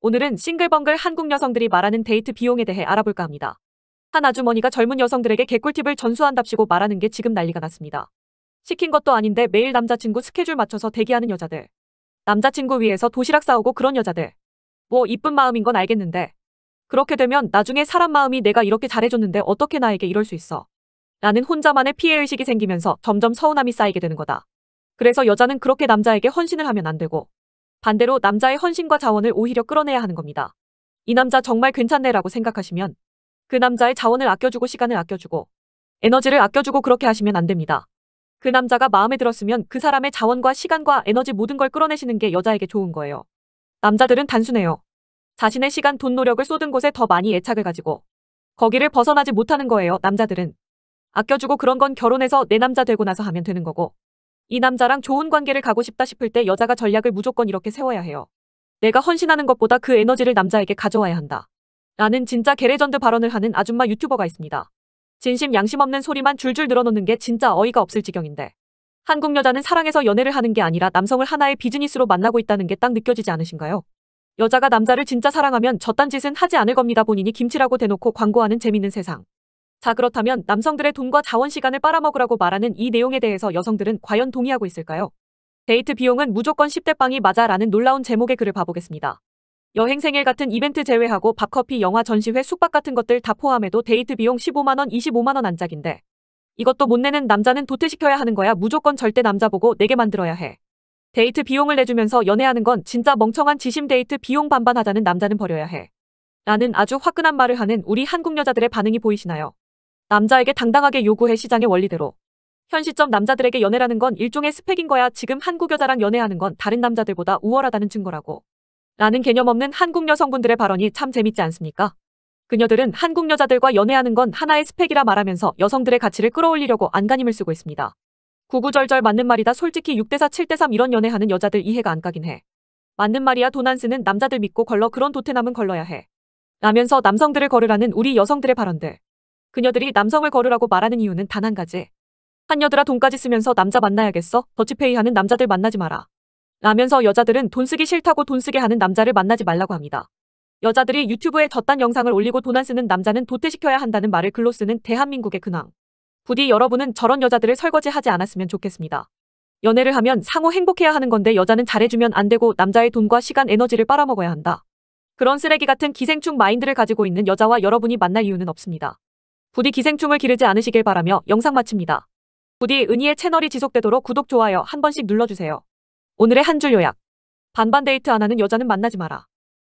오늘은 싱글벙글 한국 여성들이 말하는 데이트 비용에 대해 알아볼까 합니다. 한 아주머니가 젊은 여성들에게 개꿀팁을 전수한답시고 말하는 게 지금 난리가 났습니다. 시킨 것도 아닌데 매일 남자친구 스케줄 맞춰서 대기하는 여자들. 남자친구 위에서 도시락 싸오고 그런 여자들. 뭐 이쁜 마음인 건 알겠는데. 그렇게 되면 나중에 사람 마음이 내가 이렇게 잘해줬는데 어떻게 나에게 이럴 수 있어. 나는 혼자만의 피해의식이 생기면서 점점 서운함이 쌓이게 되는 거다. 그래서 여자는 그렇게 남자에게 헌신을 하면 안 되고 반대로 남자의 헌신과 자원을 오히려 끌어내야 하는 겁니다. 이 남자 정말 괜찮네라고 생각하시면 그 남자의 자원을 아껴주고 시간을 아껴주고 에너지를 아껴주고 그렇게 하시면 안 됩니다. 그 남자가 마음에 들었으면 그 사람의 자원과 시간과 에너지 모든 걸 끌어내시는 게 여자에게 좋은 거예요. 남자들은 단순해요. 자신의 시간, 돈, 노력을 쏟은 곳에 더 많이 애착을 가지고 거기를 벗어나지 못하는 거예요, 남자들은. 아껴주고 그런 건 결혼해서 내 남자 되고 나서 하면 되는 거고 이 남자랑 좋은 관계를 가고 싶다 싶을 때 여자가 전략을 무조건 이렇게 세워야 해요. 내가 헌신하는 것보다 그 에너지를 남자에게 가져와야 한다. 라는 진짜 게레전드 발언을 하는 아줌마 유튜버가 있습니다. 진심 양심 없는 소리만 줄줄 늘어놓는 게 진짜 어이가 없을 지경인데. 한국 여자는 사랑해서 연애를 하는 게 아니라 남성을 하나의 비즈니스로 만나고 있다는 게 딱 느껴지지 않으신가요? 여자가 남자를 진짜 사랑하면 저딴 짓은 하지 않을 겁니다 본인이 김치라고 대놓고 광고하는 재밌는 세상. 자 그렇다면 남성들의 돈과 자원 시간을 빨아먹으라고 말하는 이 내용에 대해서 여성들은 과연 동의하고 있을까요? 데이트 비용은 무조건 10대 빵이 맞아 라는 놀라운 제목의 글을 봐보겠습니다. 여행 생일 같은 이벤트 제외하고 밥커피, 영화, 전시회, 숙박 같은 것들 다 포함해도 데이트 비용 15만원, 25만원 안짝인데 이것도 못 내는 남자는 도태시켜야 하는 거야 무조건 절대 남자 보고 내게 만들어야 해. 데이트 비용을 내주면서 연애하는 건 진짜 멍청한 지심 데이트 비용 반반하자는 남자는 버려야 해. 라는 아주 화끈한 말을 하는 우리 한국 여자들의 반응이 보이시나요? 남자에게 당당하게 요구해 시장의 원리대로. 현 시점 남자들에게 연애라는 건 일종의 스펙인 거야 지금 한국 여자랑 연애하는 건 다른 남자들보다 우월하다는 증거라고. 라는 개념 없는 한국 여성분들의 발언이 참 재밌지 않습니까? 그녀들은 한국 여자들과 연애하는 건 하나의 스펙이라 말하면서 여성들의 가치를 끌어올리려고 안간힘을 쓰고 있습니다. 구구절절 맞는 말이다 솔직히 6대4 7대3 이런 연애하는 여자들 이해가 안 가긴 해. 맞는 말이야 돈 안 쓰는 남자들 믿고 걸러 그런 도태남은 걸러야 해. 라면서 남성들을 거르라는 우리 여성들의 발언들. 그녀들이 남성을 거르라고 말하는 이유는 단 한 가지. 한여들아 돈까지 쓰면서 남자 만나야겠어? 더치페이 하는 남자들 만나지 마라. 라면서 여자들은 돈 쓰기 싫다고 돈 쓰게 하는 남자를 만나지 말라고 합니다. 여자들이 유튜브에 저딴 영상을 올리고 돈 안 쓰는 남자는 도태시켜야 한다는 말을 글로 쓰는 대한민국의 근황. 부디 여러분은 저런 여자들을 설거지하지 않았으면 좋겠습니다. 연애를 하면 상호 행복해야 하는 건데 여자는 잘해주면 안 되고 남자의 돈과 시간 에너지를 빨아먹어야 한다. 그런 쓰레기 같은 기생충 마인드를 가지고 있는 여자와 여러분이 만날 이유는 없습니다. 부디 기생충을 기르지 않으시길 바라며 영상 마칩니다. 부디 은희의 채널이 지속되도록 구독, 좋아요 한 번씩 눌러주세요. 오늘의 한 줄 요약. 반반 데이트 안 하는 여자는 만나지 마라.